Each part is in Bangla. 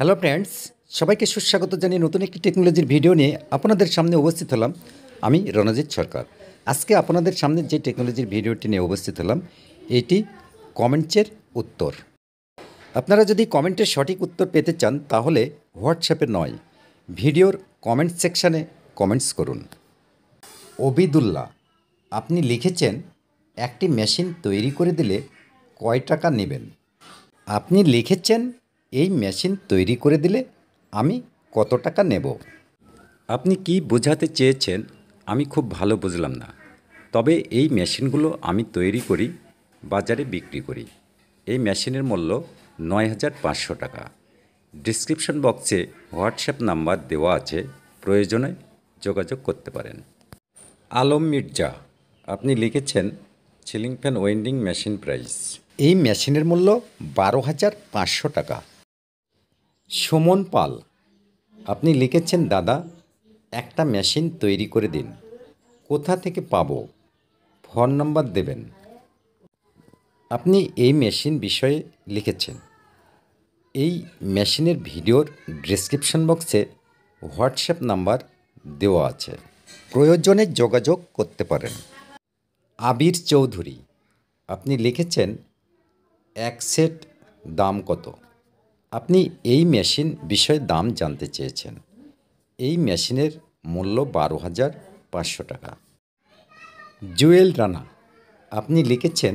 হ্যালো ফ্রেন্ডস সবাইকে সুস্বাগত জানিয়ে নতুন একটি টেকনোলজির ভিডিও নিয়ে আপনাদের সামনে উপস্থিত হলাম আমি রণজিৎ সরকার আজকে আপনাদের সামনে যে টেকনোলজির ভিডিওটি নিয়ে উপস্থিত হলাম এটি কমেন্টসের উত্তর আপনারা যদি কমেন্টের সঠিক উত্তর পেতে চান তাহলে হোয়াটসঅ্যাপে নয় ভিডিওর কমেন্ট সেকশানে কমেন্টস করুন অবিদুল্লা আপনি লিখেছেন একটি মেশিন তৈরি করে দিলে কয় টাকা নেবেন আপনি লিখেছেন এই মেশিন তৈরি করে দিলে আমি কত টাকা নেব আপনি কি বোঝাতে চেয়েছেন আমি খুব ভালো বুঝলাম না তবে এই মেশিনগুলো আমি তৈরি করি বাজারে বিক্রি করি এই মেশিনের মূল্য নয় হাজার পাঁচশো টাকা ডিসক্রিপশন বক্সে হোয়াটসঅ্যাপ নাম্বার দেওয়া আছে প্রয়োজনে যোগাযোগ করতে পারেন আলম মির্জা আপনি লিখেছেন ceiling fan winding machine price এই মেশিনের মূল্য বারো হাজার পাঁচশো টাকা সুমন পাল আপনি লিখেছেন দাদা একটা মেশিন তৈরি করে দিন কোথা থেকে পাব ফোন নম্বর দেবেন আপনি এই মেশিন বিষয়ে লিখেছেন এই মেশিনের ভিডিওর ডিসক্রিপশন বক্সে হোয়াটসঅ্যাপ নাম্বার দেওয়া আছে প্রয়োজনে যোগাযোগ করতে পারেন আবির চৌধুরী আপনি লিখেছেন এক সেট দাম কত আপনি এই মেশিন বিষয়ে দাম জানতে চেয়েছেন এই মেশিনের মূল্য বারো হাজার পাঁচশো টাকা জুয়েল রানা আপনি লিখেছেন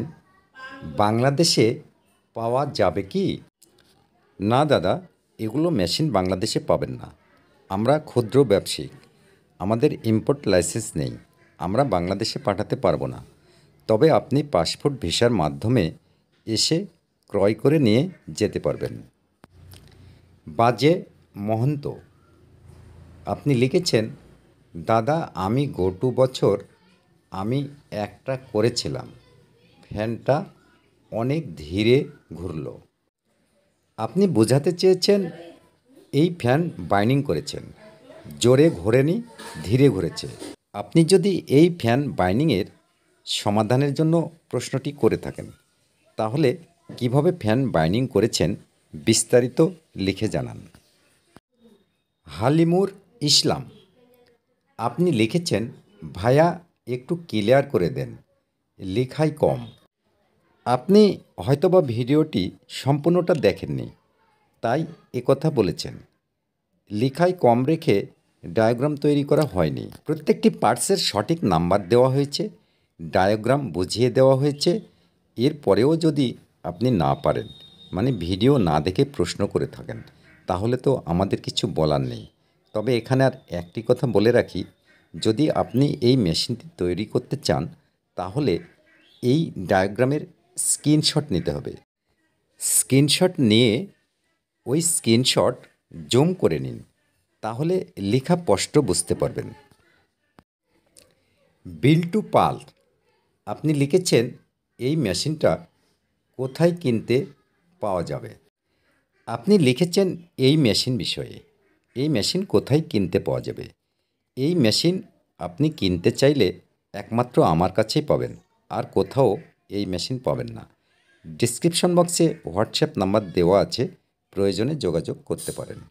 বাংলাদেশে পাওয়া যাবে কি না দাদা এগুলো মেশিন বাংলাদেশে পাবেন না আমরা ক্ষুদ্র ব্যবসায়িক আমাদের ইম্পোর্ট লাইসেন্স নেই আমরা বাংলাদেশে পাঠাতে পারবো না তবে আপনি পাসপোর্ট ভিসার মাধ্যমে এসে ক্রয় করে নিয়ে যেতে পারবেন বাজে মহন্ত আপনি লিখেছেন দাদা আমি গটু বছর আমি একটা করেছিলাম ফ্যানটা অনেক ধীরে ঘুরল আপনি বোঝাতে চেয়েছেন এই ফ্যান বাইনিং করেছেন জোরে ঘোরেনি ধীরে ঘুরেছে আপনি যদি এই ফ্যান বাইনিংয়ের সমাধানের জন্য প্রশ্নটি করে থাকেন তাহলে কিভাবে ফ্যান বাইনিং করেছেন বিস্তারিত লিখে জানান হালিমুর ইসলাম আপনি লিখেছেন ভায়া একটু ক্লিয়ার করে দেন লেখাই কম আপনি হয়তোবা ভিডিওটি সম্পূর্ণটা দেখেননি তাই কথা বলেছেন লেখায় কম রেখে ডায়াগ্রাম তৈরি করা হয়নি প্রত্যেকটি পার্টসের সঠিক নাম্বার দেওয়া হয়েছে ডায়াগ্রাম বুঝিয়ে দেওয়া হয়েছে এরপরেও যদি আপনি না পারেন মানে ভিডিও না দেখে প্রশ্ন করে থাকেন তাহলে তো আমাদের কিছু বলার নেই তবে এখানে আর একটি কথা বলে রাখি যদি আপনি এই মেশিনটি তৈরি করতে চান তাহলে এই ডায়াগ্রামের স্ক্রিনশট নিতে হবে স্ক্রিনশট নিয়ে ওই স্ক্রিনশট জুম করে নিন তাহলে লেখা স্পষ্ট বুঝতে পারবেন বিল্টু পাল আপনি লিখেছেন এই মেশিনটা কোথায় কিনতে পাওয়া যাবে আপনি লিখেছেন এই মেশিন বিষয়ে এই মেশিন কোথায় কিনতে পাওয়া যাবে এই মেশিন আপনি কিনতে চাইলে একমাত্র আমার কাছেই পাবেন আর কোথাও এই মেশিন পাবেন না ডিসক্রিপশন বক্সে হোয়াটসঅ্যাপ নাম্বার দেওয়া আছে প্রয়োজনে যোগাযোগ করতে পারেন